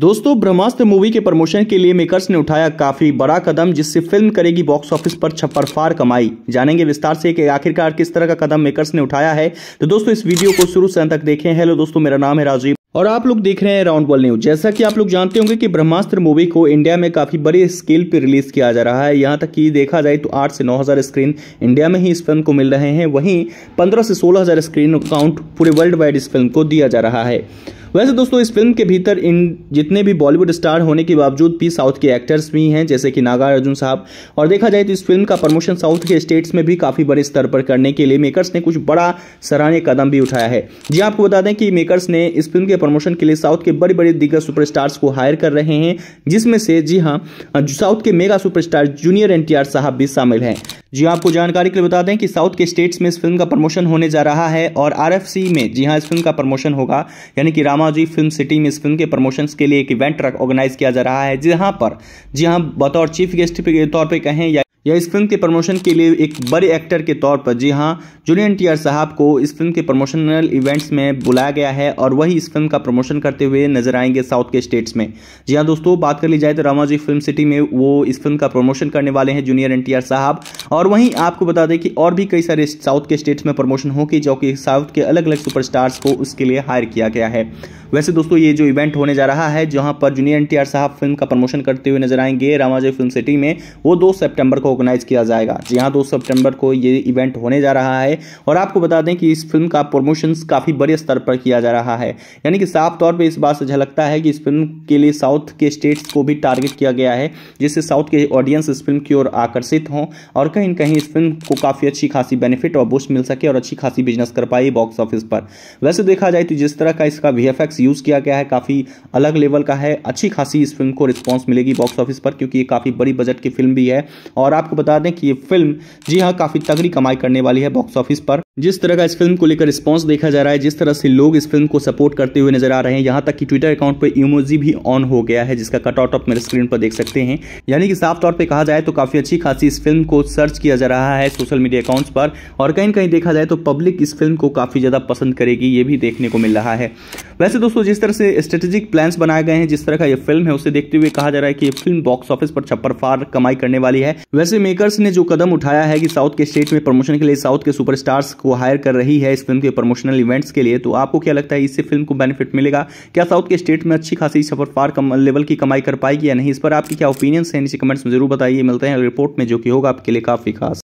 दोस्तों ब्रह्मास्त्र मूवी के प्रमोशन के लिए मेकर्स ने उठाया काफी बड़ा कदम जिससे फिल्म करेगी बॉक्स ऑफिस पर फार कमाई जानेंगे विस्तार से कि आखिरकार किस तरह का कदम मेकर्स ने उठाया है तो दोस्तों इस वीडियो को शुरू से अंत तक देखें हेलो दोस्तों मेरा नाम है राजीव और आप लोग देख रहे हैं राउंड वर्ल्ड न्यूज जैसा कि आप लोग जानते होंगे कि ब्रह्मास्त्र मूवी को इंडिया में काफी बड़े स्केल पर रिलीज किया जा रहा है यहां तक कि देखा जाए तो 8 से 9000 स्क्रीन इंडिया में ही इस फिल्म को मिल रहे हैं वहीं 15 से 16000 स्क्रीन काउंट पूरे वर्ल्ड वाइड इस फिल्म को दिया जा रहा है वैसे दोस्तों इस फिल्म के भीतर इन जितने भी बॉलीवुड स्टार होने के बावजूद भी साउथ के एक्टर्स भी हैं जैसे कि नागार्जुन साहब और देखा जाए तो इस फिल्म का प्रमोशन साउथ के स्टेट्स में भी काफ़ी बड़े स्तर पर करने के लिए मेकर्स ने कुछ बड़ा सराहनीय कदम भी उठाया है जी हाँ, आपको बता दें कि मेकर्स ने इस फिल्म के प्रमोशन के लिए साउथ के बड़े बड़े दिग्गज सुपर को हायर कर रहे हैं जिसमें से जी हाँ साउथ के मेगा सुपर जूनियर एन साहब भी शामिल हैं जी हाँ, आपको जानकारी के लिए बता दें कि साउथ के स्टेट्स में इस फिल्म का प्रमोशन होने जा रहा है और आर में जी हाँ इस फिल्म का प्रमोशन होगा यानी कि रामा जी फिल्म सिटी में इस फिल्म के प्रमोशंस के लिए एक इवेंट ऑर्गेनाइज किया जा रहा है जहां पर जी हाँ बतौर चीफ गेस्ट के तौर पर कहें या या इस फिल्म के प्रमोशन के लिए एक बड़े एक्टर के तौर पर जी हाँ जूनियर एन साहब को इस फिल्म के प्रमोशनल इवेंट्स में बुलाया गया है और वही इस फिल्म का प्रमोशन करते हुए नजर आएंगे साउथ के स्टेट्स में जी हाँ दोस्तों बात कर ली जाए तो रामाजी फिल्म सिटी में वो इस फिल्म का प्रमोशन करने वाले हैं जूनियर एन साहब और वहीं आपको बता दें कि और भी कई सारे साउथ के स्टेट्स में प्रमोशन होगी जो कि साउथ के अलग अलग सुपरस्टार्स को उसके लिए हायर किया गया है वैसे दोस्तों ये जो इवेंट होने जा रहा है जहां पर जूनियर एन साहब फिल्म का प्रमोशन करते हुए नजर आएंगे रामाजी फिल्म सिटी में वो दो सेप्टेम्बर को ऑर्गेनाइज किया जाएगा जी हाँ दो सितंबर को ये इवेंट होने जा रहा है और आपको बता दें कि इस फिल्म का प्रमोशन काफ़ी बड़े स्तर पर किया जा रहा है यानी कि साफ तौर पर इस बात से झलकता है कि इस फिल्म के लिए साउथ के स्टेट्स को भी टारगेट किया गया है जिससे साउथ के ऑडियंस इस फिल्म की ओर आकर्षित हों और कहीं कहीं इस फिल्म को काफ़ी अच्छी खासी बेनिफिट और बूस्ट मिल सके और अच्छी खासी बिजनेस कर पाई बॉक्स ऑफिस पर वैसे देखा जाए तो जिस तरह का इसका वी यूज़ किया गया है काफ़ी अलग लेवल का है अच्छी खासी इस फिल्म को रिस्पॉन्स मिलेगी बॉक्स ऑफिस पर क्योंकि ये काफ़ी बड़ी बजट की फिल्म भी है और आप आपको बता दें कि ये फिल्म जी हाँ काफ़ी तगड़ी कमाई करने वाली है बॉक्स ऑफिस पर जिस तरह का इस फिल्म को लेकर रिस्पांस देखा जा रहा है जिस तरह से लोग इस फिल्म को सपोर्ट करते हुए नजर आ रहे हैं यहाँ तक कि ट्विटर अकाउंट पर इमोजी भी ऑन हो गया है जिसका कटआउट आप मेरे स्क्रीन पर देख सकते हैं यानी कि साफ तौर पे कहा जाए तो काफ़ी अच्छी खासी इस फिल्म को सर्च किया जा रहा है सोशल मीडिया अकाउंट्स पर और कहीं कहीं देखा जाए तो पब्लिक इस फिल्म को काफ़ी ज़्यादा पसंद करेगी ये भी देखने को मिल रहा है वैसे दोस्तों जिस तरह से स्ट्रेटेजिक प्लान्स बनाए गए हैं जिस तरह का ये फिल्म है उसे देखते हुए कहा जा रहा है कि ये फिल्म बॉक्स ऑफिस पर छप्पर फार कमाई करने वाली है वैसे मेकर्स ने जो कदम उठाया है कि साउथ के स्टेट में प्रमोशन के लिए साउथ के सुपरस्टार्स को हायर कर रही है इस फिल्म के प्रमोशनल इवेंट्स के लिए तो आपको क्या लगता है इससे फिल्म को बेनिफिट मिलेगा क्या साउथ के स्टेट में अच्छी खासी सफर कम लेवल की कमाई कर पाएगी या नहीं इस पर आपकी क्या ओपिनियंस है नीचे कमेंट्स में जरूर बताइए मिलते हैं रिपोर्ट में जो कि होगा आपके लिए काफ़ी खास